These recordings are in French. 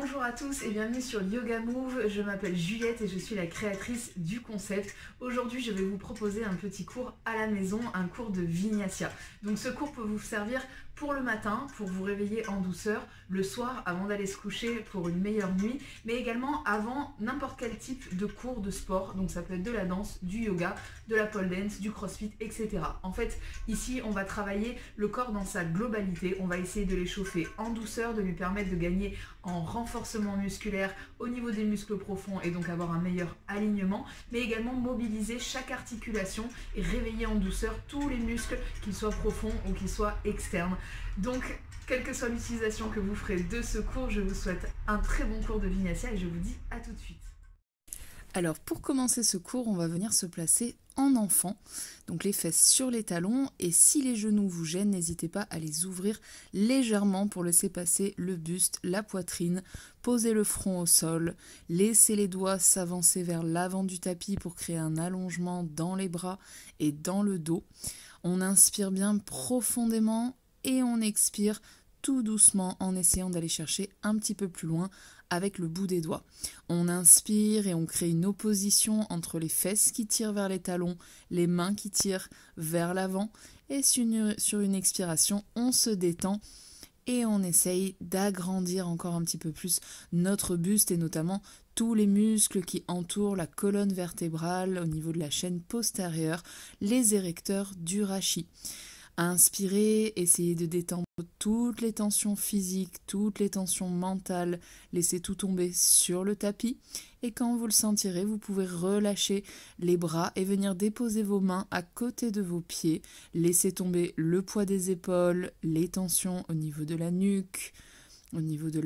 Bonjour à tous et bienvenue sur Yoga Move. Je m'appelle Juliette et je suis la créatrice du concept. Aujourd'hui, je vais vous proposer un petit cours à la maison, un cours de Vinyasa. Donc ce cours peut vous servir pour le matin, pour vous réveiller en douceur, le soir avant d'aller se coucher pour une meilleure nuit, mais également avant n'importe quel type de cours de sport. Donc ça peut être de la danse, du yoga, de la pole dance, du crossfit, etc. En fait, ici, on va travailler le corps dans sa globalité. On va essayer de l'échauffer en douceur, de lui permettre de gagner en renforcement musculaire au niveau des muscles profonds et donc avoir un meilleur alignement, mais également mobiliser chaque articulation et réveiller en douceur tous les muscles, qu'ils soient profonds ou qu'ils soient externes. Donc, quelle que soit l'utilisation que vous ferez de ce cours, je vous souhaite un très bon cours de Vignacia et je vous dis à tout de suite. Alors pour commencer ce cours, on va venir se placer en enfant, donc les fesses sur les talons et si les genoux vous gênent, n'hésitez pas à les ouvrir légèrement pour laisser passer le buste, la poitrine, posez le front au sol, laissez les doigts s'avancer vers l'avant du tapis pour créer un allongement dans les bras et dans le dos. On inspire bien profondément et on expire tout doucement en essayant d'aller chercher un petit peu plus loin avec le bout des doigts. On inspire et on crée une opposition entre les fesses qui tirent vers les talons, les mains qui tirent vers l'avant et sur une expiration on se détend et on essaye d'agrandir encore un petit peu plus notre buste et notamment tous les muscles qui entourent la colonne vertébrale au niveau de la chaîne postérieure, les érecteurs du rachis. Inspirez, essayez de détendre toutes les tensions physiques, toutes les tensions mentales, laissez tout tomber sur le tapis et quand vous le sentirez, vous pouvez relâcher les bras et venir déposer vos mains à côté de vos pieds, laissez tomber le poids des épaules, les tensions au niveau de la nuque, au niveau de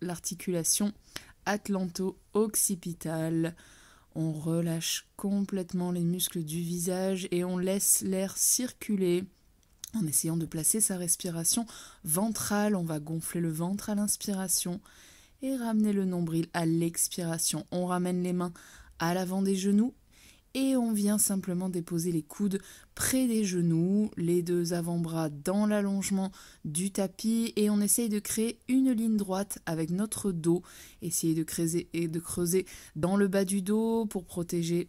l'articulation atlanto-occipitale. On relâche complètement les muscles du visage et on laisse l'air circuler en essayant de placer sa respiration ventrale. On va gonfler le ventre à l'inspiration et ramener le nombril à l'expiration. On ramène les mains à l'avant des genoux et on vient simplement déposer les coudes près des genoux, les deux avant-bras dans l'allongement du tapis et on essaye de créer une ligne droite avec notre dos. Essayez de creuser, et de creuser dans le bas du dos pour protéger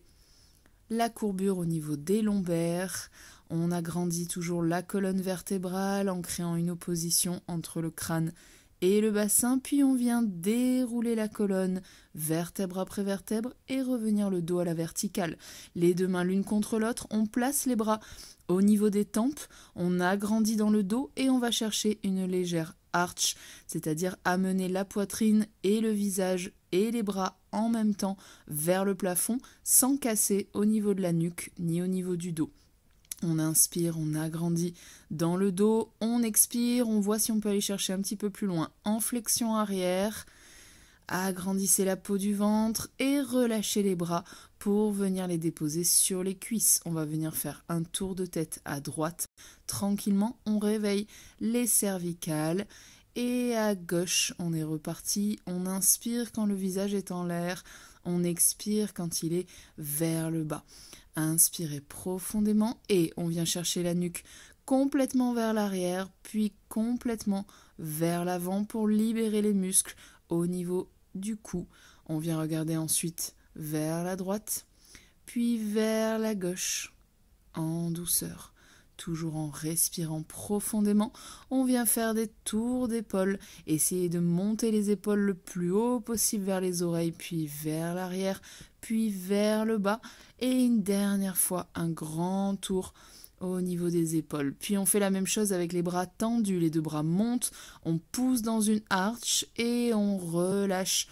la courbure au niveau des lombaires. On agrandit toujours la colonne vertébrale en créant une opposition entre le crâne et le bassin, puis on vient dérouler la colonne, vertèbre après vertèbre, et revenir le dos à la verticale. Les deux mains l'une contre l'autre, on place les bras au niveau des tempes, on agrandit dans le dos et on va chercher une légère arche, c'est-à-dire amener la poitrine et le visage et les bras en même temps vers le plafond sans casser au niveau de la nuque ni au niveau du dos. On inspire, on agrandit dans le dos, on expire, on voit si on peut aller chercher un petit peu plus loin en flexion arrière. Agrandissez la peau du ventre et relâchez les bras pour venir les déposer sur les cuisses. On va venir faire un tour de tête à droite. Tranquillement, on réveille les cervicales. Et à gauche, on est reparti. On inspire quand le visage est en l'air. On expire quand il est vers le bas. Inspirez profondément et on vient chercher la nuque complètement vers l'arrière, puis complètement vers l'avant pour libérer les muscles au niveau du cou. On vient regarder ensuite vers la droite, puis vers la gauche, en douceur. Toujours en respirant profondément, on vient faire des tours d'épaule, essayer de monter les épaules le plus haut possible vers les oreilles, puis vers l'arrière, puis vers le bas, et une dernière fois un grand tour au niveau des épaules. Puis on fait la même chose avec les bras tendus, les deux bras montent, on pousse dans une arche et on relâche.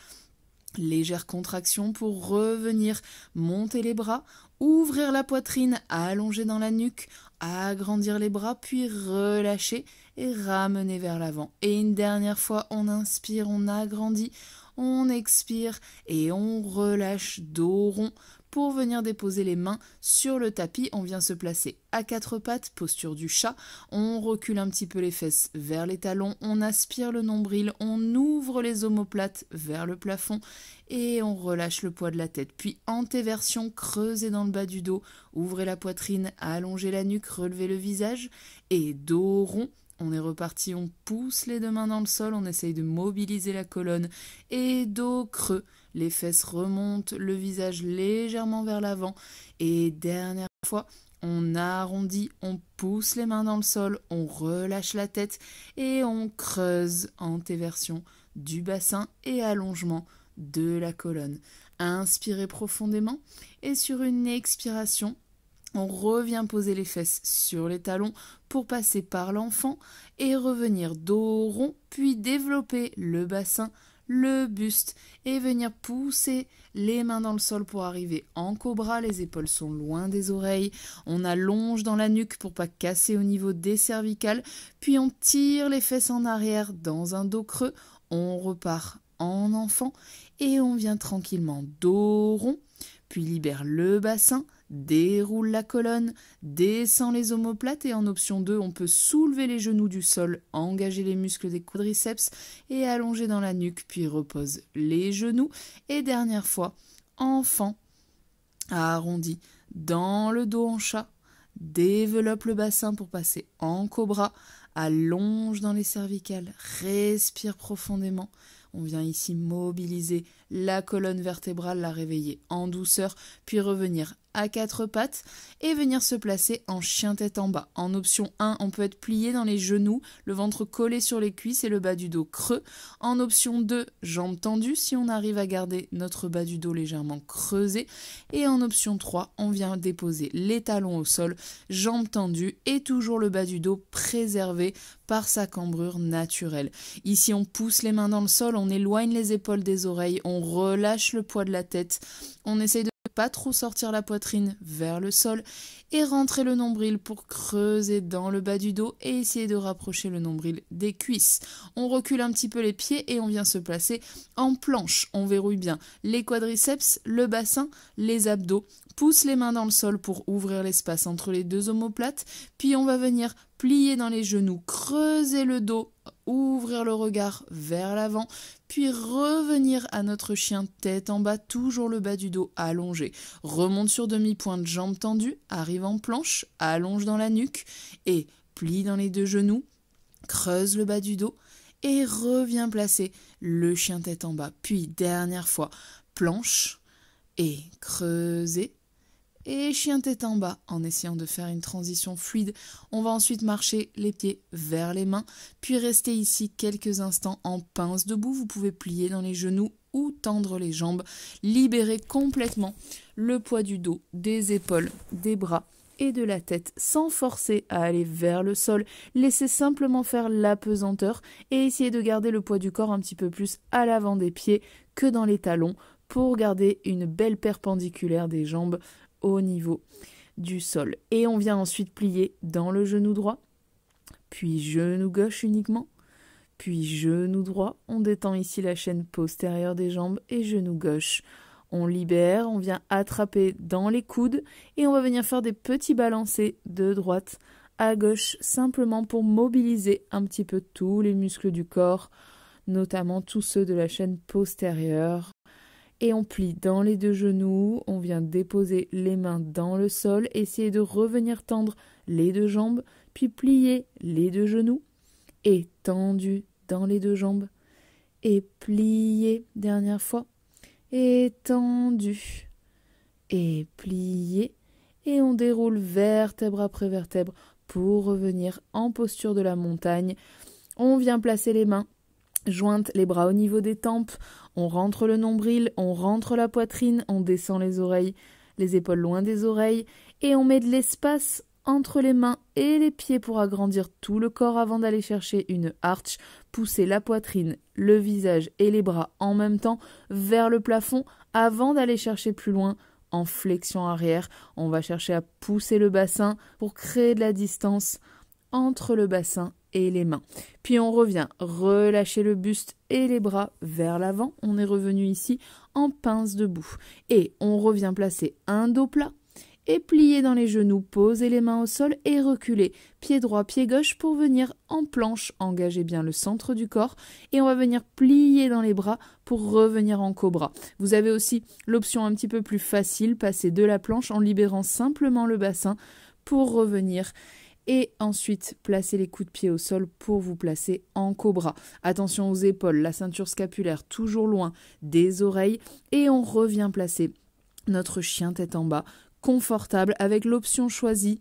Légère contraction pour revenir, monter les bras, ouvrir la poitrine, allonger dans la nuque, agrandir les bras, puis relâcher et ramener vers l'avant. Et une dernière fois, on inspire, on agrandit, on expire et on relâche dos rond pour venir déposer les mains sur le tapis. On vient se placer à quatre pattes, posture du chat. On recule un petit peu les fesses vers les talons, on aspire le nombril, on ouvre les omoplates vers le plafond et on relâche le poids de la tête. Puis antéversion, creusez dans le bas du dos, ouvrez la poitrine, allongez la nuque, relevez le visage et dos rond. On est reparti, on pousse les deux mains dans le sol, on essaye de mobiliser la colonne et dos creux les fesses remontent, le visage légèrement vers l'avant. Et dernière fois, on arrondit, on pousse les mains dans le sol, on relâche la tête et on creuse en antéversion du bassin et allongement de la colonne. Inspirez profondément et sur une expiration, on revient poser les fesses sur les talons pour passer par l'enfant et revenir dos rond, puis développer le bassin, le buste et venir pousser les mains dans le sol pour arriver en cobra. Les épaules sont loin des oreilles. On allonge dans la nuque pour pas casser au niveau des cervicales. Puis on tire les fesses en arrière dans un dos creux. On repart en enfant et on vient tranquillement dos rond. Puis libère le bassin, déroule la colonne, descend les omoplates et en option 2, on peut soulever les genoux du sol, engager les muscles des quadriceps et allonger dans la nuque, puis repose les genoux. Et dernière fois, enfant, arrondi dans le dos en chat, développe le bassin pour passer en cobra, allonge dans les cervicales, respire profondément. On vient ici mobiliser la colonne vertébrale la réveiller en douceur, puis revenir à quatre pattes et venir se placer en chien tête en bas. En option 1, on peut être plié dans les genoux, le ventre collé sur les cuisses et le bas du dos creux. En option 2, jambes tendues si on arrive à garder notre bas du dos légèrement creusé. Et en option 3, on vient déposer les talons au sol, jambes tendues et toujours le bas du dos préservé par sa cambrure naturelle. Ici, on pousse les mains dans le sol, on éloigne les épaules des oreilles, on relâche le poids de la tête. On essaye de ne pas trop sortir la poitrine vers le sol et rentrer le nombril pour creuser dans le bas du dos et essayer de rapprocher le nombril des cuisses. On recule un petit peu les pieds et on vient se placer en planche. On verrouille bien les quadriceps, le bassin, les abdos Pousse les mains dans le sol pour ouvrir l'espace entre les deux omoplates, puis on va venir plier dans les genoux, creuser le dos, ouvrir le regard vers l'avant, puis revenir à notre chien tête en bas, toujours le bas du dos allongé. Remonte sur demi-pointe, jambe tendue, arrive en planche, allonge dans la nuque et plie dans les deux genoux, creuse le bas du dos et reviens placer le chien tête en bas. Puis dernière fois, planche et creuser et chien tête en bas en essayant de faire une transition fluide. On va ensuite marcher les pieds vers les mains, puis rester ici quelques instants en pince debout. Vous pouvez plier dans les genoux ou tendre les jambes, libérer complètement le poids du dos, des épaules, des bras et de la tête sans forcer à aller vers le sol. Laissez simplement faire la pesanteur et essayez de garder le poids du corps un petit peu plus à l'avant des pieds que dans les talons pour garder une belle perpendiculaire des jambes au niveau du sol. Et on vient ensuite plier dans le genou droit, puis genou gauche uniquement, puis genou droit. On détend ici la chaîne postérieure des jambes et genou gauche. On libère, on vient attraper dans les coudes et on va venir faire des petits balancés de droite à gauche simplement pour mobiliser un petit peu tous les muscles du corps, notamment tous ceux de la chaîne postérieure et on plie dans les deux genoux, on vient déposer les mains dans le sol, essayer de revenir tendre les deux jambes, puis plier les deux genoux, et tendu dans les deux jambes, et plier dernière fois, et tendu, et plier. et on déroule vertèbre après vertèbre pour revenir en posture de la montagne. On vient placer les mains jointes, les bras au niveau des tempes, on rentre le nombril, on rentre la poitrine, on descend les oreilles, les épaules loin des oreilles, et on met de l'espace entre les mains et les pieds pour agrandir tout le corps avant d'aller chercher une arche, pousser la poitrine, le visage et les bras en même temps vers le plafond avant d'aller chercher plus loin en flexion arrière. On va chercher à pousser le bassin pour créer de la distance entre le bassin et les mains. Puis on revient, relâcher le buste et les bras vers l'avant. On est revenu ici en pince debout. Et on revient placer un dos plat et plier dans les genoux, poser les mains au sol et reculer. Pied droit, pied gauche pour venir en planche. Engagez bien le centre du corps et on va venir plier dans les bras pour revenir en cobra. Vous avez aussi l'option un petit peu plus facile, passer de la planche en libérant simplement le bassin pour revenir et ensuite placez les coups de pied au sol pour vous placer en cobra. Attention aux épaules, la ceinture scapulaire toujours loin des oreilles et on revient placer notre chien tête en bas, confortable avec l'option choisie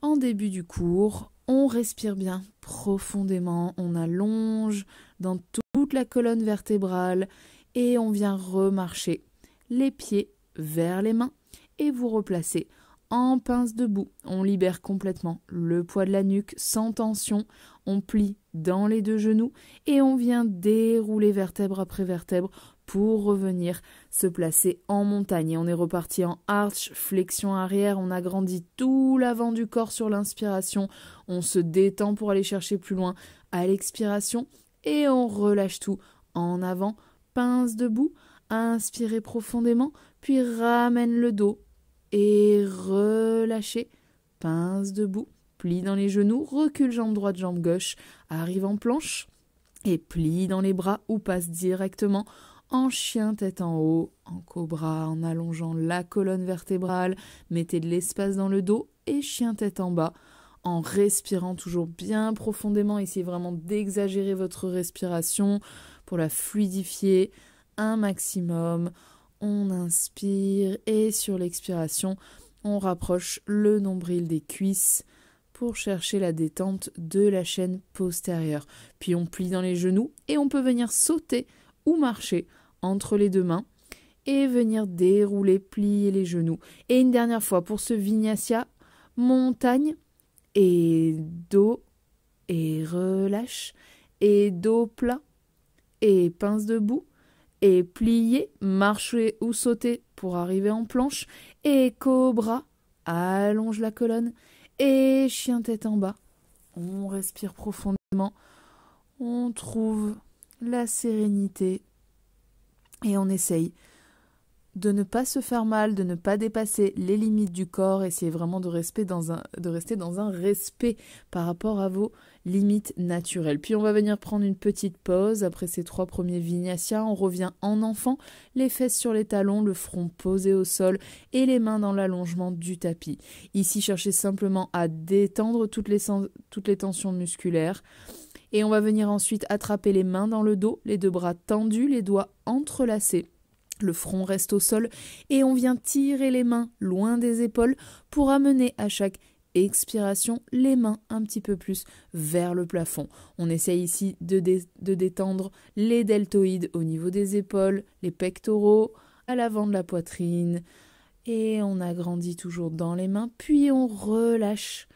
en début du cours. On respire bien profondément, on allonge dans toute la colonne vertébrale et on vient remarcher les pieds vers les mains et vous replacer en pince debout. On libère complètement le poids de la nuque sans tension. On plie dans les deux genoux et on vient dérouler vertèbre après vertèbre pour revenir se placer en montagne. on est reparti en arch, flexion arrière, on agrandit tout l'avant du corps sur l'inspiration, on se détend pour aller chercher plus loin à l'expiration et on relâche tout en avant, pince debout, inspirez profondément, puis ramène le dos et relâchez. Pince debout, plie dans les genoux, recule jambe droite, jambe gauche, arrive en planche et plie dans les bras ou passe directement en chien tête en haut, en cobra, en allongeant la colonne vertébrale, mettez de l'espace dans le dos et chien tête en bas, en respirant toujours bien profondément, essayez vraiment d'exagérer votre respiration pour la fluidifier un maximum, on inspire et sur l'expiration, on rapproche le nombril des cuisses pour chercher la détente de la chaîne postérieure. Puis on plie dans les genoux et on peut venir sauter ou marcher entre les deux mains et venir dérouler, plier les genoux. Et une dernière fois pour ce vinyasa, montagne et dos et relâche et dos plat et pince debout et plier, marcher ou sauter pour arriver en planche, et cobra, allonge la colonne, et chien tête en bas. On respire profondément, on trouve la sérénité et on essaye de ne pas se faire mal, de ne pas dépasser les limites du corps, Essayez vraiment de, respect dans un, de rester dans un respect par rapport à vos limites naturelles. Puis on va venir prendre une petite pause après ces trois premiers vinyasas, on revient en enfant, les fesses sur les talons, le front posé au sol et les mains dans l'allongement du tapis. Ici, cherchez simplement à détendre toutes les tensions musculaires. Et on va venir ensuite attraper les mains dans le dos, les deux bras tendus, les doigts entrelacés le front reste au sol et on vient tirer les mains loin des épaules pour amener à chaque expiration les mains un petit peu plus vers le plafond. On essaye ici de, détendre les deltoïdes au niveau des épaules, les pectoraux, à l'avant de la poitrine. Et on agrandit toujours dans les mains, puis on relâche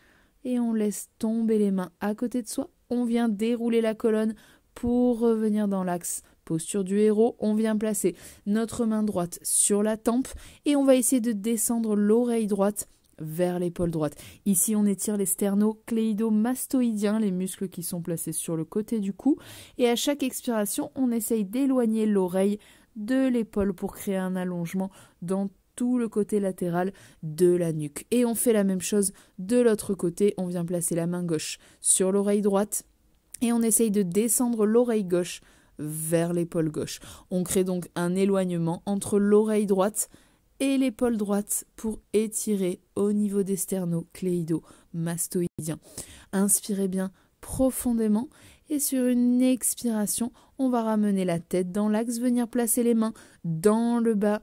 et on laisse tomber les mains à côté de soi. On vient dérouler la colonne pour revenir dans l'axe posture du héros, on vient placer notre main droite sur la tempe et on va essayer de descendre l'oreille droite vers l'épaule droite. Ici, on étire les cléido-mastoïdiens, les muscles qui sont placés sur le côté du cou. Et à chaque expiration, on essaye d'éloigner l'oreille de l'épaule pour créer un allongement dans tout le côté latéral de la nuque. Et on fait la même chose de l'autre côté. On vient placer la main gauche sur l'oreille droite et on essaye de descendre l'oreille gauche vers l'épaule gauche. On crée donc un éloignement entre l'oreille droite et l'épaule droite pour étirer au niveau des sternocléido-mastoïdiens. Inspirez bien profondément et sur une expiration, on va ramener la tête dans l'axe, venir placer les mains dans le bas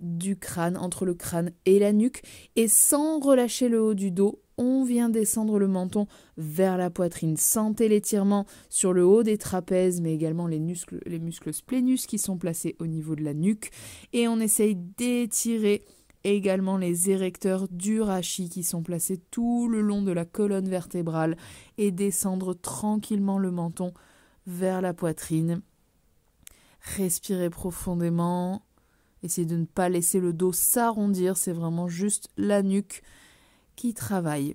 du crâne, entre le crâne et la nuque, et sans relâcher le haut du dos, on vient descendre le menton vers la poitrine. Sentez l'étirement sur le haut des trapèzes, mais également les muscles, les splénus qui sont placés au niveau de la nuque. Et on essaye d'étirer également les érecteurs du rachis qui sont placés tout le long de la colonne vertébrale et descendre tranquillement le menton vers la poitrine. Respirez profondément Essayez de ne pas laisser le dos s'arrondir, c'est vraiment juste la nuque qui travaille.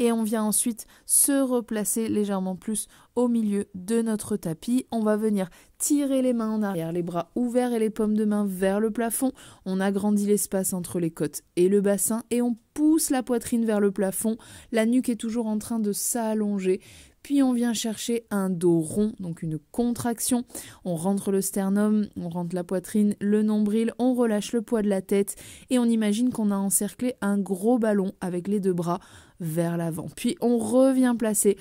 Et on vient ensuite se replacer légèrement plus au milieu de notre tapis. On va venir tirer les mains en arrière, les bras ouverts et les pommes de main vers le plafond. On agrandit l'espace entre les côtes et le bassin et on pousse la poitrine vers le plafond. La nuque est toujours en train de s'allonger puis on vient chercher un dos rond, donc une contraction. On rentre le sternum, on rentre la poitrine, le nombril, on relâche le poids de la tête et on imagine qu'on a encerclé un gros ballon avec les deux bras vers l'avant. Puis on revient placer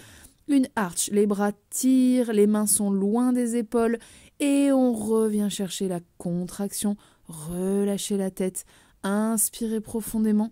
une arche, les bras tirent, les mains sont loin des épaules et on revient chercher la contraction, relâcher la tête, inspirer profondément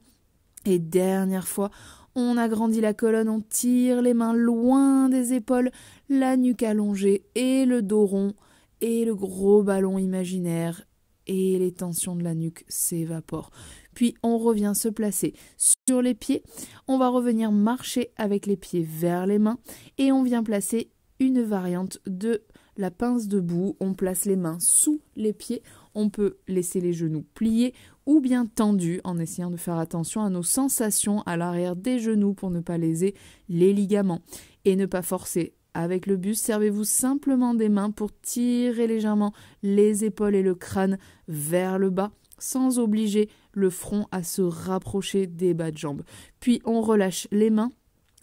et dernière fois, on agrandit la colonne, on tire les mains loin des épaules, la nuque allongée et le dos rond et le gros ballon imaginaire et les tensions de la nuque s'évaporent. Puis on revient se placer sur les pieds, on va revenir marcher avec les pieds vers les mains et on vient placer une variante de la pince debout, on place les mains sous les pieds, on peut laisser les genoux pliés ou bien tendus en essayant de faire attention à nos sensations à l'arrière des genoux pour ne pas léser les ligaments et ne pas forcer. Avec le bus, servez-vous simplement des mains pour tirer légèrement les épaules et le crâne vers le bas sans obliger le front à se rapprocher des bas de jambes. Puis on relâche les mains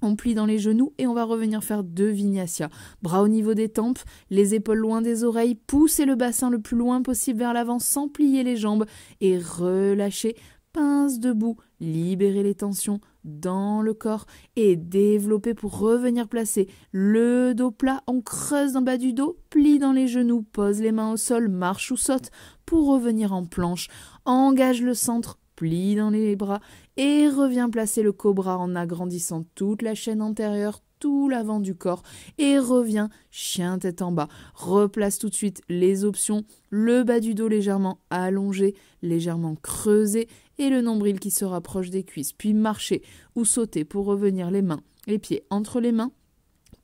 on plie dans les genoux et on va revenir faire deux vignassias. Bras au niveau des tempes, les épaules loin des oreilles, poussez le bassin le plus loin possible vers l'avant sans plier les jambes et relâchez. Pince debout, libérez les tensions dans le corps et développez pour revenir placer le dos plat. On creuse dans bas du dos, plie dans les genoux, pose les mains au sol, marche ou saute pour revenir en planche. Engage le centre plie dans les bras et revient placer le cobra en agrandissant toute la chaîne antérieure, tout l'avant du corps et revient chien tête en bas. Replace tout de suite les options, le bas du dos légèrement allongé, légèrement creusé et le nombril qui se rapproche des cuisses, puis marcher ou sauter pour revenir les mains, les pieds entre les mains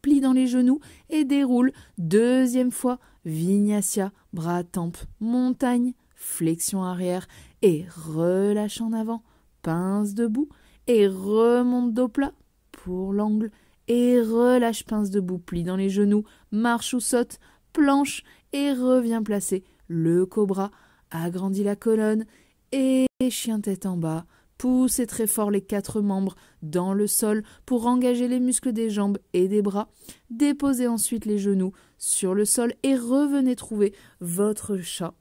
plie dans les genoux et déroule. Deuxième fois, Vinyasa, bras, tempe, montagne, flexion arrière, et relâche en avant, pince debout, et remonte dos plat pour l'angle, et relâche pince debout, plie dans les genoux, marche ou saute, planche, et revient placer le cobra, agrandit la colonne, et chien tête en bas, poussez très fort les quatre membres dans le sol pour engager les muscles des jambes et des bras, déposez ensuite les genoux sur le sol et revenez trouver votre chat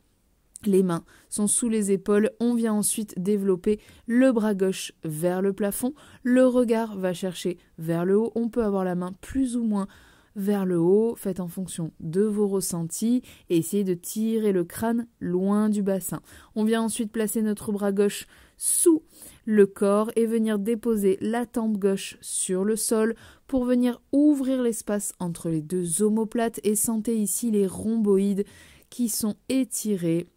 les mains sont sous les épaules, on vient ensuite développer le bras gauche vers le plafond, le regard va chercher vers le haut, on peut avoir la main plus ou moins vers le haut, faites en fonction de vos ressentis et essayez de tirer le crâne loin du bassin. On vient ensuite placer notre bras gauche sous le corps et venir déposer la tempe gauche sur le sol pour venir ouvrir l'espace entre les deux omoplates et sentez ici les rhomboïdes qui sont étirés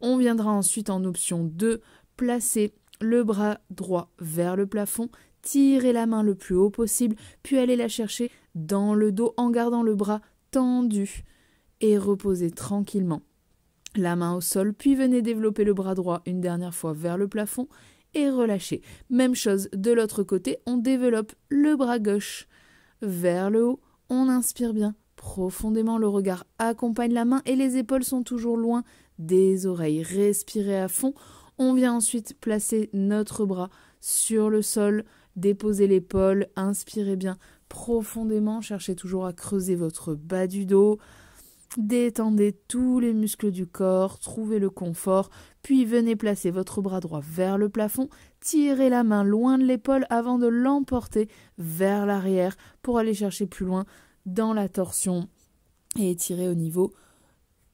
on viendra ensuite en option 2, placer le bras droit vers le plafond, tirer la main le plus haut possible, puis aller la chercher dans le dos en gardant le bras tendu et reposer tranquillement. La main au sol, puis venez développer le bras droit une dernière fois vers le plafond et relâcher. Même chose de l'autre côté, on développe le bras gauche vers le haut, on inspire bien profondément, le regard accompagne la main et les épaules sont toujours loin des oreilles. Respirez à fond. On vient ensuite placer notre bras sur le sol, déposer l'épaule, inspirez bien profondément, cherchez toujours à creuser votre bas du dos. Détendez tous les muscles du corps, trouvez le confort, puis venez placer votre bras droit vers le plafond, tirez la main loin de l'épaule avant de l'emporter vers l'arrière pour aller chercher plus loin dans la torsion et étirer au niveau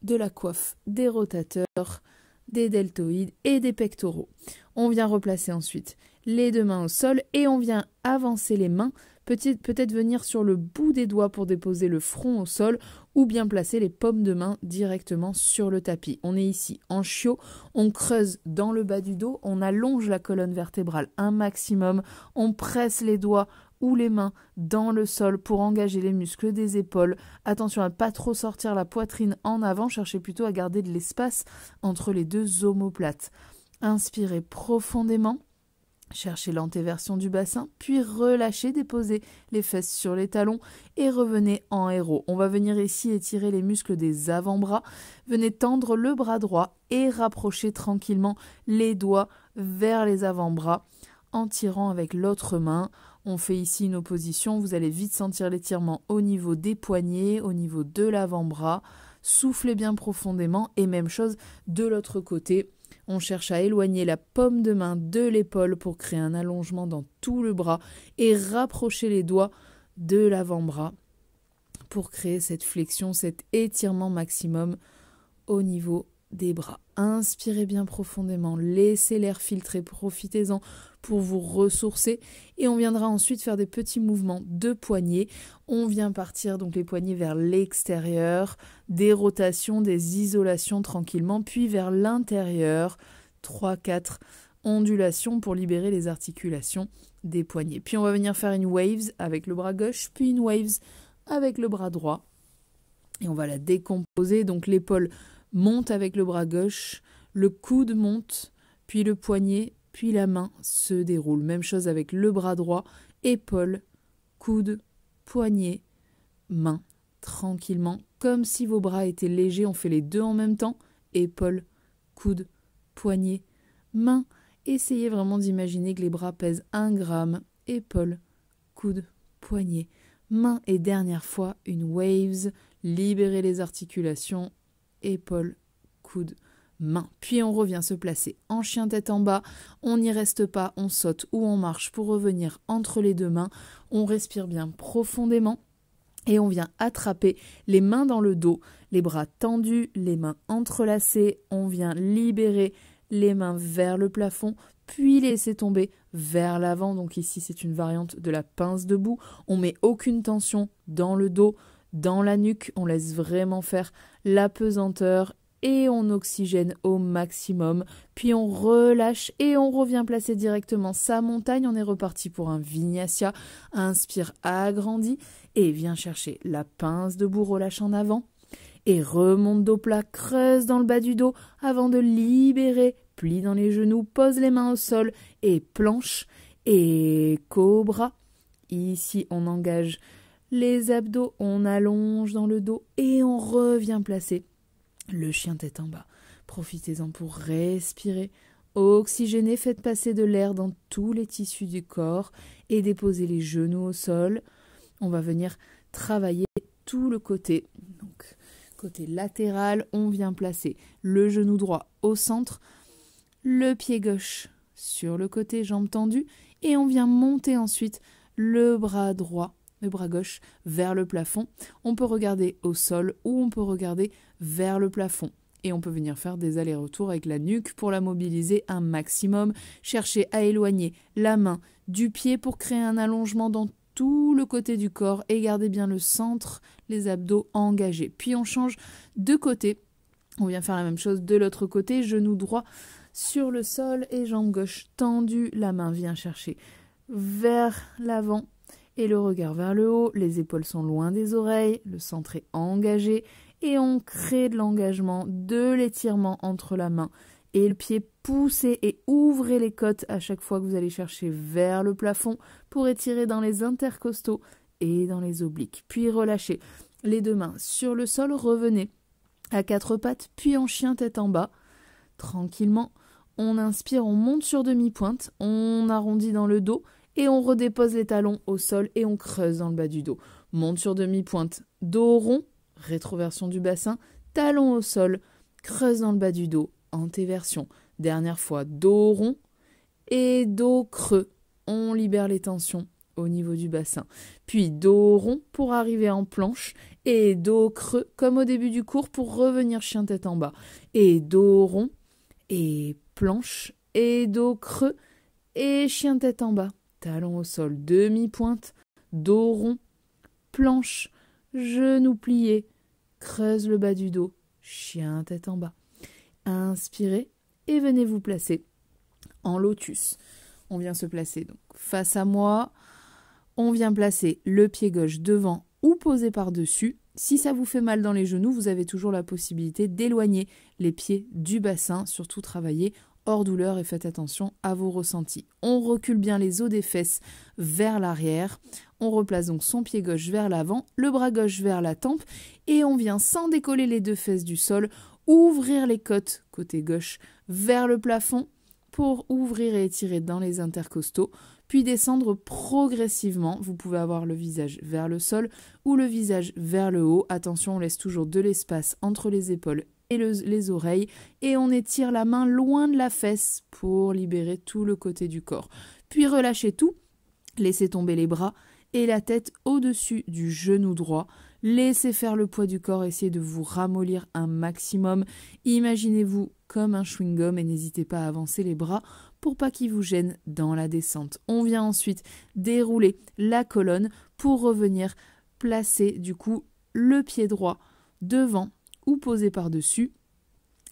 de la coiffe, des rotateurs, des deltoïdes et des pectoraux. On vient replacer ensuite les deux mains au sol et on vient avancer les mains, peut-être venir sur le bout des doigts pour déposer le front au sol ou bien placer les paumes de main directement sur le tapis. On est ici en chiot, on creuse dans le bas du dos, on allonge la colonne vertébrale un maximum, on presse les doigts ou les mains dans le sol pour engager les muscles des épaules. Attention à ne pas trop sortir la poitrine en avant, cherchez plutôt à garder de l'espace entre les deux omoplates. Inspirez profondément. Cherchez l'antéversion du bassin, puis relâchez, déposez les fesses sur les talons et revenez en héros. On va venir ici étirer les muscles des avant-bras. Venez tendre le bras droit et rapprocher tranquillement les doigts vers les avant-bras en tirant avec l'autre main on fait ici une opposition, vous allez vite sentir l'étirement au niveau des poignets, au niveau de l'avant-bras. Soufflez bien profondément et même chose de l'autre côté. On cherche à éloigner la paume de main de l'épaule pour créer un allongement dans tout le bras et rapprocher les doigts de l'avant-bras pour créer cette flexion, cet étirement maximum au niveau des bras. Inspirez bien profondément, laissez l'air filtrer, profitez-en pour vous ressourcer et on viendra ensuite faire des petits mouvements de poignets. On vient partir donc les poignets vers l'extérieur, des rotations, des isolations tranquillement, puis vers l'intérieur, 3 4 ondulations pour libérer les articulations des poignets. Puis on va venir faire une waves avec le bras gauche, puis une waves avec le bras droit et on va la décomposer donc l'épaule monte avec le bras gauche, le coude monte, puis le poignet, puis la main se déroule. Même chose avec le bras droit, épaule, coude, poignet, main, tranquillement, comme si vos bras étaient légers. On fait les deux en même temps, épaule, coude, poignet, main. Essayez vraiment d'imaginer que les bras pèsent un gramme, épaule, coude, poignet, main. Et dernière fois, une waves, libérez les articulations, épaule, coude, main. Puis on revient se placer en chien tête en bas. On n'y reste pas, on saute ou on marche pour revenir entre les deux mains. On respire bien profondément. Et on vient attraper les mains dans le dos, les bras tendus, les mains entrelacées. On vient libérer les mains vers le plafond, puis laisser tomber vers l'avant. Donc ici, c'est une variante de la pince debout. On met aucune tension dans le dos, dans la nuque. On laisse vraiment faire la pesanteur et on oxygène au maximum, puis on relâche et on revient placer directement sa montagne. On est reparti pour un vinyasa. Inspire, agrandi et vient chercher la pince debout, relâche en avant. Et remonte dos plat, creuse dans le bas du dos avant de libérer. Plie dans les genoux, pose les mains au sol et planche et cobra. Ici, on engage les abdos, on allonge dans le dos et on revient placer. Le chien tête en bas. Profitez-en pour respirer. oxygéner, faites passer de l'air dans tous les tissus du corps et déposez les genoux au sol. On va venir travailler tout le côté. Donc, côté latéral, on vient placer le genou droit au centre, le pied gauche sur le côté, jambe tendue, et on vient monter ensuite le bras droit bras gauche vers le plafond. On peut regarder au sol ou on peut regarder vers le plafond. Et on peut venir faire des allers-retours avec la nuque pour la mobiliser un maximum. Chercher à éloigner la main du pied pour créer un allongement dans tout le côté du corps et garder bien le centre, les abdos engagés. Puis on change de côté. On vient faire la même chose de l'autre côté, genou droit sur le sol et jambe gauche tendue. La main vient chercher vers l'avant et le regard vers le haut, les épaules sont loin des oreilles, le centre est engagé et on crée de l'engagement, de l'étirement entre la main et le pied. Poussez et ouvrez les côtes à chaque fois que vous allez chercher vers le plafond pour étirer dans les intercostaux et dans les obliques. Puis relâchez les deux mains sur le sol, revenez à quatre pattes, puis en chien tête en bas, tranquillement. On inspire, on monte sur demi-pointe, on arrondit dans le dos et on redépose les talons au sol et on creuse dans le bas du dos. Monte sur demi-pointe, dos rond, rétroversion du bassin, talons au sol, creuse dans le bas du dos, antéversion. Dernière fois, dos rond et dos creux. On libère les tensions au niveau du bassin. Puis dos rond pour arriver en planche et dos creux comme au début du cours pour revenir chien tête en bas. Et dos rond et planche et dos creux et chien tête en bas talons au sol, demi-pointe, dos rond, planche, genoux pliés, creuse le bas du dos, chien tête en bas. Inspirez et venez vous placer en lotus. On vient se placer donc face à moi. On vient placer le pied gauche devant ou posé par-dessus. Si ça vous fait mal dans les genoux, vous avez toujours la possibilité d'éloigner les pieds du bassin, surtout travailler hors douleur et faites attention à vos ressentis. On recule bien les os des fesses vers l'arrière, on replace donc son pied gauche vers l'avant, le bras gauche vers la tempe et on vient sans décoller les deux fesses du sol ouvrir les côtes côté gauche vers le plafond pour ouvrir et étirer dans les intercostaux, puis descendre progressivement. Vous pouvez avoir le visage vers le sol ou le visage vers le haut. Attention, on laisse toujours de l'espace entre les épaules et les oreilles et on étire la main loin de la fesse pour libérer tout le côté du corps. Puis relâchez tout, laissez tomber les bras et la tête au-dessus du genou droit. Laissez faire le poids du corps, essayez de vous ramollir un maximum. Imaginez-vous comme un chewing-gum et n'hésitez pas à avancer les bras pour pas qu'ils vous gênent dans la descente. On vient ensuite dérouler la colonne pour revenir placer du coup le pied droit devant ou posé par-dessus.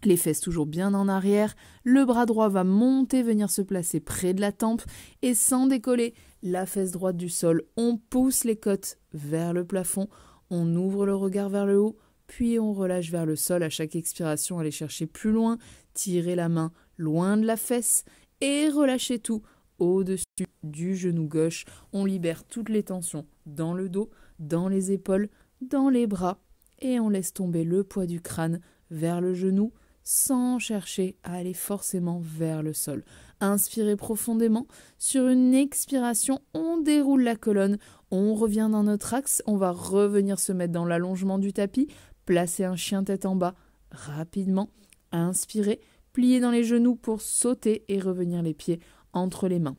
Les fesses toujours bien en arrière, le bras droit va monter, venir se placer près de la tempe et sans décoller la fesse droite du sol. On pousse les côtes vers le plafond, on ouvre le regard vers le haut, puis on relâche vers le sol à chaque expiration, aller chercher plus loin, tirer la main loin de la fesse et relâcher tout au-dessus du genou gauche. On libère toutes les tensions dans le dos, dans les épaules, dans les bras et on laisse tomber le poids du crâne vers le genou sans chercher à aller forcément vers le sol. Inspirez profondément. Sur une expiration, on déroule la colonne, on revient dans notre axe, on va revenir se mettre dans l'allongement du tapis, placer un chien tête en bas rapidement. Inspirez, pliez dans les genoux pour sauter et revenir les pieds entre les mains.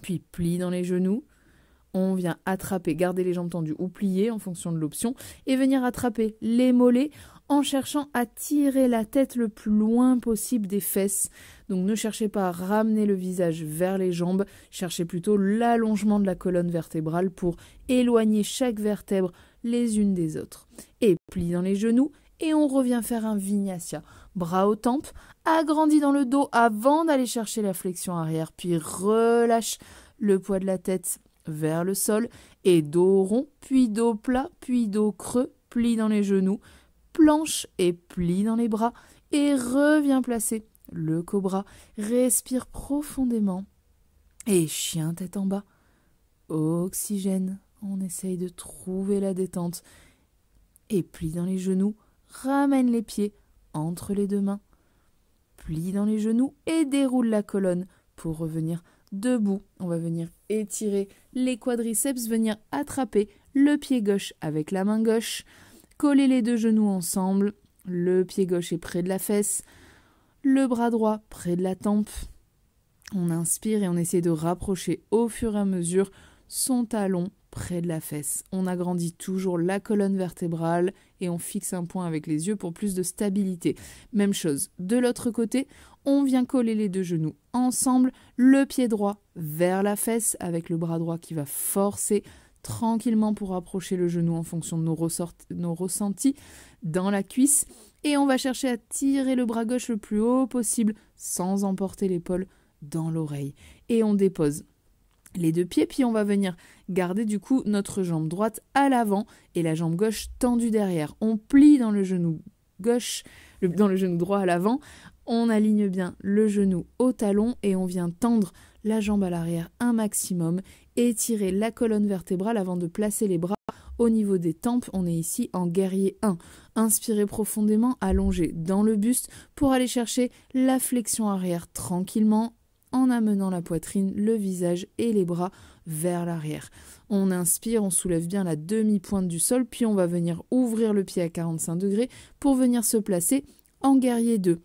Puis plie dans les genoux, on vient attraper, garder les jambes tendues ou pliées en fonction de l'option, et venir attraper les mollets en cherchant à tirer la tête le plus loin possible des fesses. Donc ne cherchez pas à ramener le visage vers les jambes, cherchez plutôt l'allongement de la colonne vertébrale pour éloigner chaque vertèbre les unes des autres. Et plie dans les genoux et on revient faire un vinyasa. Bras aux tempes, agrandi dans le dos avant d'aller chercher la flexion arrière, puis relâche le poids de la tête vers le sol, et dos rond, puis dos plat, puis dos creux, plie dans les genoux, planche et plie dans les bras, et reviens placer le cobra, respire profondément, et chien tête en bas. Oxygène, on essaye de trouver la détente, et plie dans les genoux, ramène les pieds entre les deux mains, plie dans les genoux et déroule la colonne pour revenir debout. On va venir étirer les quadriceps, venir attraper le pied gauche avec la main gauche, coller les deux genoux ensemble, le pied gauche est près de la fesse, le bras droit près de la tempe. On inspire et on essaie de rapprocher au fur et à mesure son talon près de la fesse. On agrandit toujours la colonne vertébrale et on fixe un point avec les yeux pour plus de stabilité. Même chose, de l'autre côté, on vient coller les deux genoux ensemble, le pied droit vers la fesse avec le bras droit qui va forcer tranquillement pour approcher le genou en fonction de nos, nos ressentis dans la cuisse et on va chercher à tirer le bras gauche le plus haut possible sans emporter l'épaule dans l'oreille et on dépose les deux pieds, puis on va venir garder du coup notre jambe droite à l'avant et la jambe gauche tendue derrière. On plie dans le genou gauche, dans le genou droit à l'avant, on aligne bien le genou au talon et on vient tendre la jambe à l'arrière un maximum, et étirer la colonne vertébrale avant de placer les bras au niveau des tempes. On est ici en guerrier 1. Inspirez profondément, allongez dans le buste pour aller chercher la flexion arrière tranquillement en amenant la poitrine, le visage et les bras vers l'arrière. On inspire, on soulève bien la demi-pointe du sol, puis on va venir ouvrir le pied à 45 degrés pour venir se placer en guerrier 2.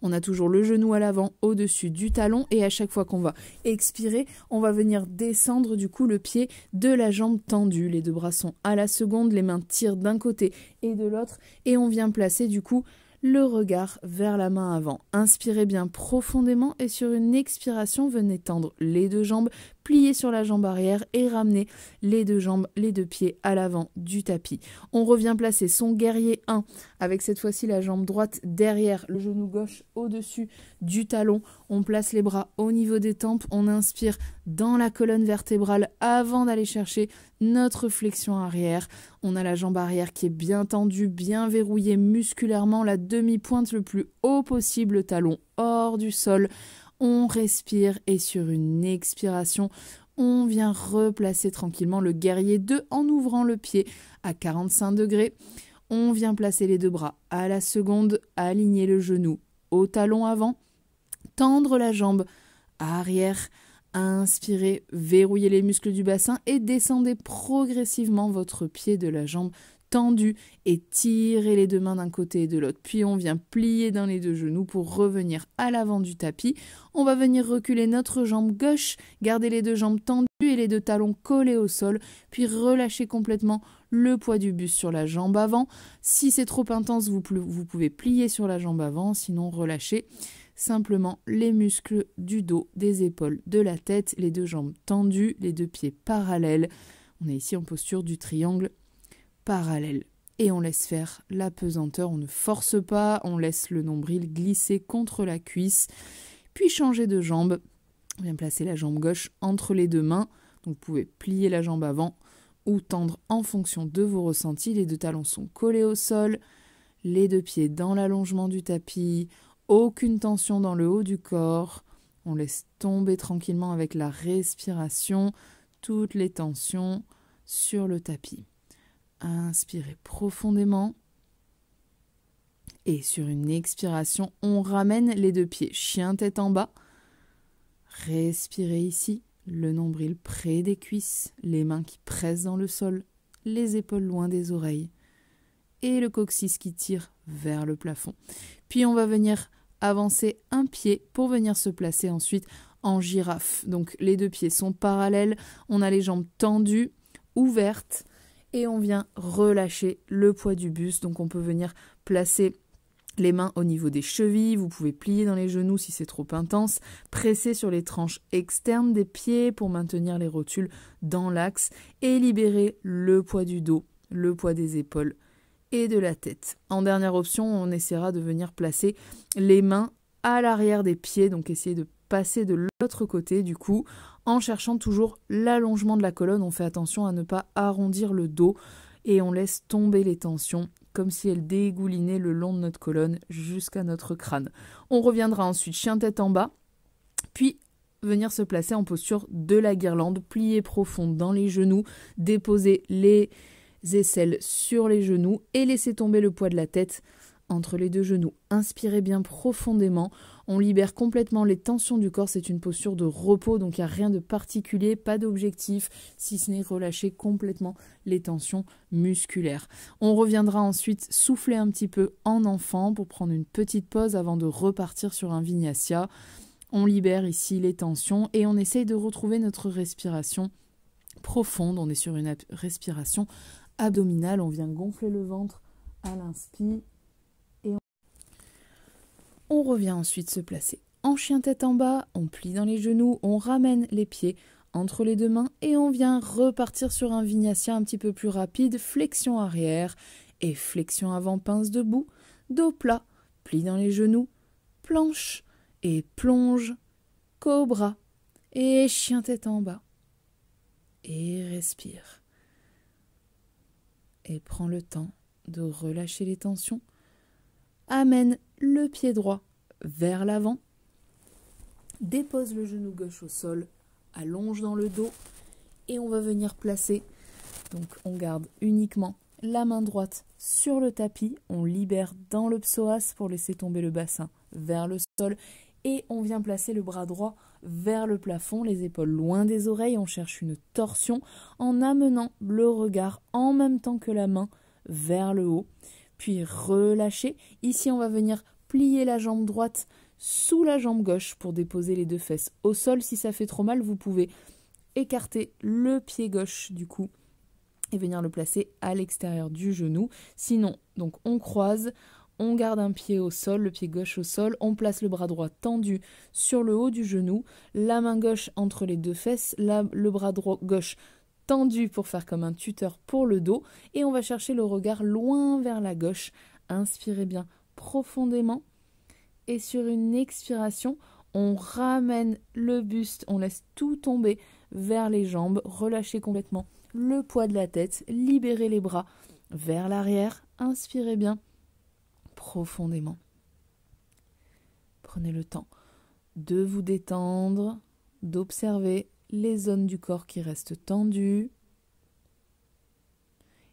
On a toujours le genou à l'avant, au-dessus du talon, et à chaque fois qu'on va expirer, on va venir descendre du coup le pied de la jambe tendue. Les deux bras sont à la seconde, les mains tirent d'un côté et de l'autre, et on vient placer du coup le regard vers la main avant. Inspirez bien profondément et sur une expiration, venez tendre les deux jambes, plier sur la jambe arrière et ramener les deux jambes, les deux pieds à l'avant du tapis. On revient placer son guerrier 1 avec cette fois-ci la jambe droite derrière, le genou gauche au-dessus du talon. On place les bras au niveau des tempes, on inspire dans la colonne vertébrale avant d'aller chercher notre flexion arrière. On a la jambe arrière qui est bien tendue, bien verrouillée musculairement, la demi-pointe le plus haut possible, le talon hors du sol on respire et sur une expiration, on vient replacer tranquillement le guerrier 2 en ouvrant le pied à 45 degrés. On vient placer les deux bras à la seconde, aligner le genou au talon avant, tendre la jambe arrière, inspirer, verrouiller les muscles du bassin et descendez progressivement votre pied de la jambe tendu et tirer les deux mains d'un côté et de l'autre. Puis on vient plier dans les deux genoux pour revenir à l'avant du tapis. On va venir reculer notre jambe gauche, garder les deux jambes tendues et les deux talons collés au sol, puis relâcher complètement le poids du buste sur la jambe avant. Si c'est trop intense, vous, vous pouvez plier sur la jambe avant, sinon relâcher simplement les muscles du dos, des épaules, de la tête, les deux jambes tendues, les deux pieds parallèles. On est ici en posture du triangle parallèle. Et on laisse faire la pesanteur, on ne force pas, on laisse le nombril glisser contre la cuisse, puis changer de jambe. On vient placer la jambe gauche entre les deux mains, donc vous pouvez plier la jambe avant ou tendre en fonction de vos ressentis. Les deux talons sont collés au sol, les deux pieds dans l'allongement du tapis, aucune tension dans le haut du corps. On laisse tomber tranquillement avec la respiration toutes les tensions sur le tapis. Inspirez profondément. Et sur une expiration, on ramène les deux pieds, chien tête en bas. Respirez ici, le nombril près des cuisses, les mains qui pressent dans le sol, les épaules loin des oreilles et le coccyx qui tire vers le plafond. Puis on va venir avancer un pied pour venir se placer ensuite en girafe. Donc les deux pieds sont parallèles, on a les jambes tendues, ouvertes et on vient relâcher le poids du buste. Donc on peut venir placer les mains au niveau des chevilles, vous pouvez plier dans les genoux si c'est trop intense, presser sur les tranches externes des pieds pour maintenir les rotules dans l'axe et libérer le poids du dos, le poids des épaules et de la tête. En dernière option, on essaiera de venir placer les mains à l'arrière des pieds, donc essayer de passer de l'autre côté du coup en cherchant toujours l'allongement de la colonne. On fait attention à ne pas arrondir le dos et on laisse tomber les tensions comme si elles dégoulinaient le long de notre colonne jusqu'à notre crâne. On reviendra ensuite chien tête en bas, puis venir se placer en posture de la guirlande, plier profonde dans les genoux, déposer les aisselles sur les genoux et laisser tomber le poids de la tête entre les deux genoux. Inspirez bien profondément on libère complètement les tensions du corps, c'est une posture de repos, donc il n'y a rien de particulier, pas d'objectif, si ce n'est relâcher complètement les tensions musculaires. On reviendra ensuite souffler un petit peu en enfant pour prendre une petite pause avant de repartir sur un vinyasa. On libère ici les tensions et on essaye de retrouver notre respiration profonde. On est sur une respiration abdominale. On vient gonfler le ventre à l'inspire on revient ensuite se placer en chien tête en bas, on plie dans les genoux, on ramène les pieds entre les deux mains et on vient repartir sur un vignassia un petit peu plus rapide, flexion arrière et flexion avant pince debout, dos plat, plie dans les genoux, planche et plonge, cobra et chien tête en bas. Et respire. Et prends le temps de relâcher les tensions amène le pied droit vers l'avant, dépose le genou gauche au sol, allonge dans le dos et on va venir placer. Donc on garde uniquement la main droite sur le tapis, on libère dans le psoas pour laisser tomber le bassin vers le sol et on vient placer le bras droit vers le plafond, les épaules loin des oreilles, on cherche une torsion en amenant le regard en même temps que la main vers le haut puis relâcher. Ici, on va venir plier la jambe droite sous la jambe gauche pour déposer les deux fesses au sol. Si ça fait trop mal, vous pouvez écarter le pied gauche du coup et venir le placer à l'extérieur du genou. Sinon, donc on croise, on garde un pied au sol, le pied gauche au sol, on place le bras droit tendu sur le haut du genou, la main gauche entre les deux fesses, le bras droit gauche tendu pour faire comme un tuteur pour le dos et on va chercher le regard loin vers la gauche. Inspirez bien profondément et sur une expiration, on ramène le buste, on laisse tout tomber vers les jambes, relâchez complètement le poids de la tête, libérez les bras vers l'arrière, inspirez bien profondément. Prenez le temps de vous détendre, d'observer les zones du corps qui restent tendues.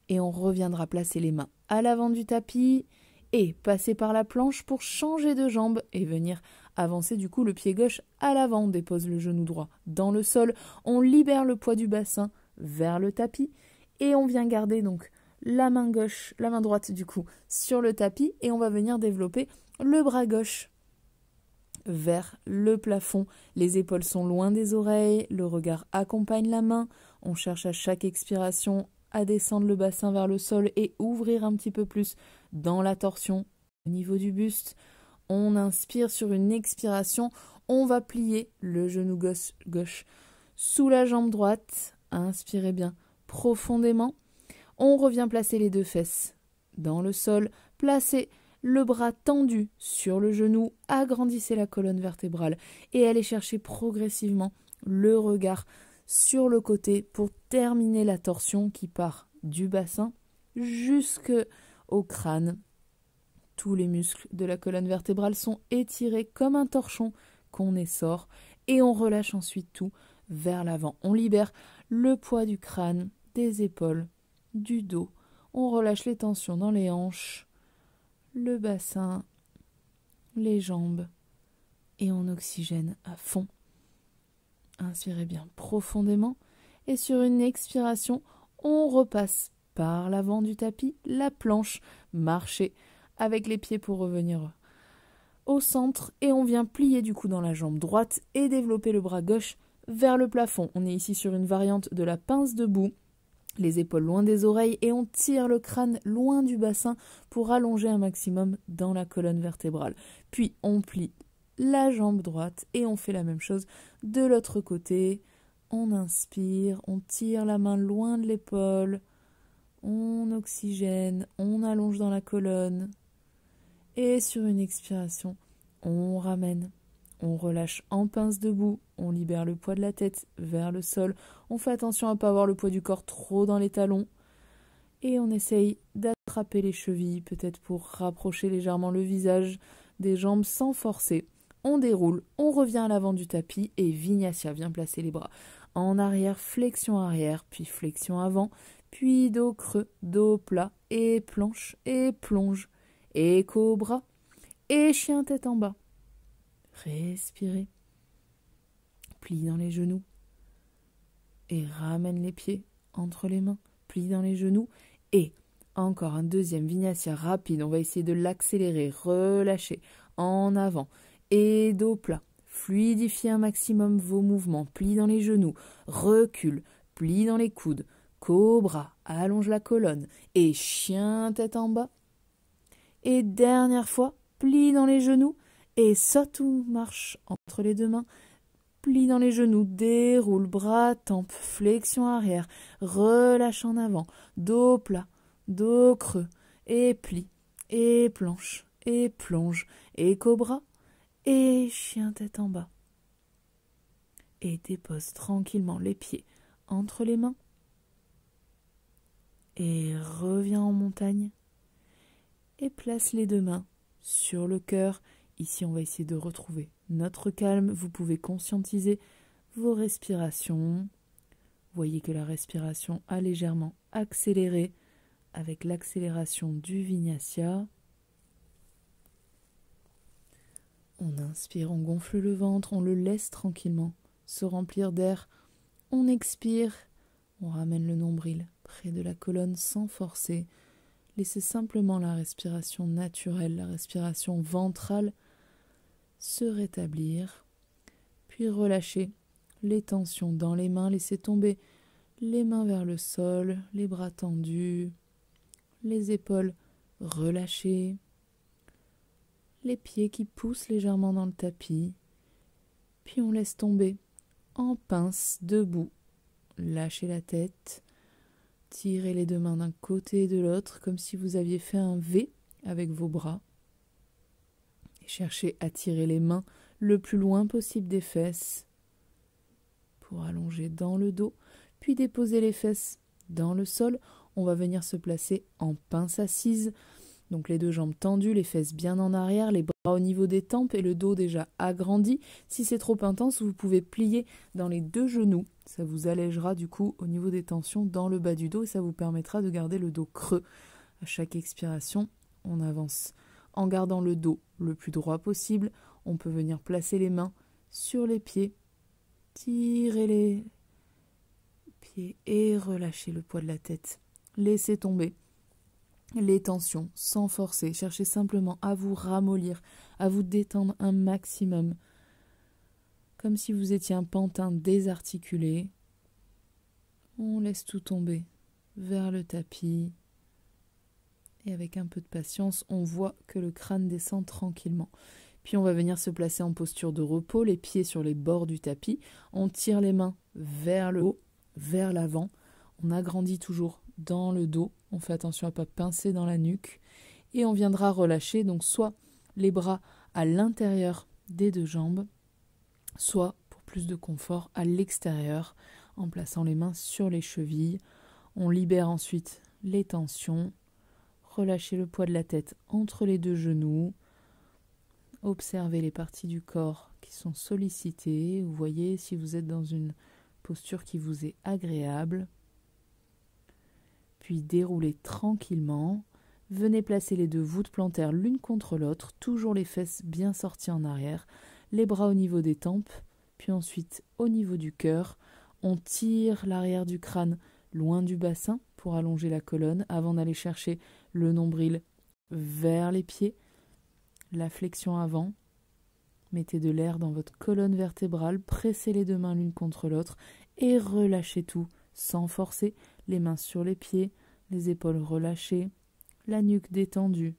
Et on reviendra placer les mains à l'avant du tapis et passer par la planche pour changer de jambe et venir avancer du coup le pied gauche à l'avant. On dépose le genou droit dans le sol, on libère le poids du bassin vers le tapis et on vient garder donc la main gauche, la main droite du coup sur le tapis et on va venir développer le bras gauche vers le plafond. Les épaules sont loin des oreilles, le regard accompagne la main. On cherche à chaque expiration à descendre le bassin vers le sol et ouvrir un petit peu plus dans la torsion au niveau du buste. On inspire sur une expiration, on va plier le genou gauche, sous la jambe droite. Inspirez bien profondément. On revient placer les deux fesses dans le sol, placer le bras tendu sur le genou, agrandissez la colonne vertébrale et allez chercher progressivement le regard sur le côté pour terminer la torsion qui part du bassin jusque au crâne. Tous les muscles de la colonne vertébrale sont étirés comme un torchon qu'on essore et on relâche ensuite tout vers l'avant. On libère le poids du crâne, des épaules, du dos. On relâche les tensions dans les hanches, le bassin, les jambes et on oxygène à fond. Inspirez bien profondément et sur une expiration, on repasse par l'avant du tapis, la planche, marcher avec les pieds pour revenir au centre et on vient plier du coup dans la jambe droite et développer le bras gauche vers le plafond. On est ici sur une variante de la pince debout les épaules loin des oreilles et on tire le crâne loin du bassin pour allonger un maximum dans la colonne vertébrale. Puis on plie la jambe droite et on fait la même chose de l'autre côté. On inspire, on tire la main loin de l'épaule, on oxygène, on allonge dans la colonne. Et sur une expiration, on ramène. On relâche en pince debout, on libère le poids de la tête vers le sol, on fait attention à ne pas avoir le poids du corps trop dans les talons, et on essaye d'attraper les chevilles, peut-être pour rapprocher légèrement le visage des jambes sans forcer. On déroule, on revient à l'avant du tapis et Vinyasa vient placer les bras en arrière, flexion arrière, puis flexion avant, puis dos creux, dos plat, et planche, et plonge, et cobra, et chien tête en bas. Respirez. Plie dans les genoux. Et ramène les pieds entre les mains. Plie dans les genoux. Et encore un deuxième vinyasa rapide. On va essayer de l'accélérer. Relâchez. En avant. Et dos plat. Fluidifiez un maximum vos mouvements. Plie dans les genoux. recule, Plie dans les coudes. Cobra. Allonge la colonne. Et chien tête en bas. Et dernière fois. Plie dans les genoux et saute ou marche entre les deux mains, plie dans les genoux, déroule bras, tempes, flexion arrière, relâche en avant, dos plat, dos creux, et plie, et planche, et plonge, et cobra, et chien tête en bas. Et dépose tranquillement les pieds entre les mains, et reviens en montagne, et place les deux mains sur le cœur, Ici, on va essayer de retrouver notre calme. Vous pouvez conscientiser vos respirations. Voyez que la respiration a légèrement accéléré avec l'accélération du vinyasa. On inspire, on gonfle le ventre, on le laisse tranquillement se remplir d'air. On expire, on ramène le nombril près de la colonne sans forcer. Laissez simplement la respiration naturelle, la respiration ventrale se rétablir, puis relâcher les tensions dans les mains, laisser tomber les mains vers le sol, les bras tendus, les épaules relâchées, les pieds qui poussent légèrement dans le tapis, puis on laisse tomber en pince debout. Lâchez la tête, tirez les deux mains d'un côté et de l'autre comme si vous aviez fait un V avec vos bras cherchez à tirer les mains le plus loin possible des fesses pour allonger dans le dos, puis déposer les fesses dans le sol. On va venir se placer en pince assise, donc les deux jambes tendues, les fesses bien en arrière, les bras au niveau des tempes et le dos déjà agrandi. Si c'est trop intense, vous pouvez plier dans les deux genoux. Ça vous allégera du coup au niveau des tensions dans le bas du dos et ça vous permettra de garder le dos creux. À chaque expiration, on avance en gardant le dos le plus droit possible, on peut venir placer les mains sur les pieds, tirer les pieds et relâcher le poids de la tête. Laissez tomber les tensions sans forcer. Cherchez simplement à vous ramollir, à vous détendre un maximum. Comme si vous étiez un pantin désarticulé. On laisse tout tomber vers le tapis, et avec un peu de patience, on voit que le crâne descend tranquillement. Puis on va venir se placer en posture de repos, les pieds sur les bords du tapis. On tire les mains vers le haut, vers l'avant. On agrandit toujours dans le dos. On fait attention à ne pas pincer dans la nuque. Et on viendra relâcher, donc soit les bras à l'intérieur des deux jambes, soit, pour plus de confort, à l'extérieur, en plaçant les mains sur les chevilles. On libère ensuite les tensions, Relâchez le poids de la tête entre les deux genoux. Observez les parties du corps qui sont sollicitées. Vous voyez si vous êtes dans une posture qui vous est agréable. Puis déroulez tranquillement. Venez placer les deux voûtes plantaires l'une contre l'autre, toujours les fesses bien sorties en arrière, les bras au niveau des tempes, puis ensuite au niveau du cœur. On tire l'arrière du crâne loin du bassin pour allonger la colonne avant d'aller chercher le nombril vers les pieds, la flexion avant. Mettez de l'air dans votre colonne vertébrale, pressez les deux mains l'une contre l'autre et relâchez tout sans forcer, les mains sur les pieds, les épaules relâchées, la nuque détendue,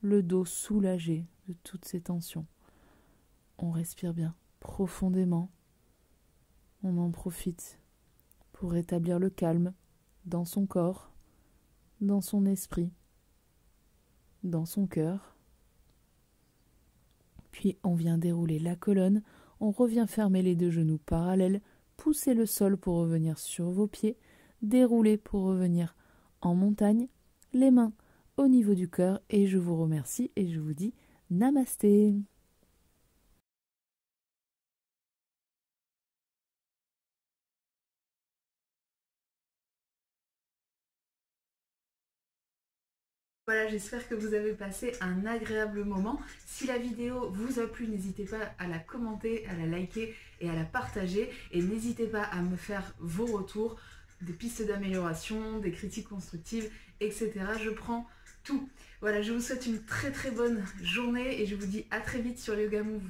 le dos soulagé de toutes ces tensions. On respire bien, profondément. On en profite pour rétablir le calme dans son corps dans son esprit, dans son cœur. Puis on vient dérouler la colonne, on revient fermer les deux genoux parallèles, pousser le sol pour revenir sur vos pieds, dérouler pour revenir en montagne, les mains au niveau du cœur et je vous remercie et je vous dis namasté. Voilà, j'espère que vous avez passé un agréable moment. Si la vidéo vous a plu, n'hésitez pas à la commenter, à la liker et à la partager. Et n'hésitez pas à me faire vos retours, des pistes d'amélioration, des critiques constructives, etc. Je prends tout. Voilà, je vous souhaite une très très bonne journée et je vous dis à très vite sur Yoga Move.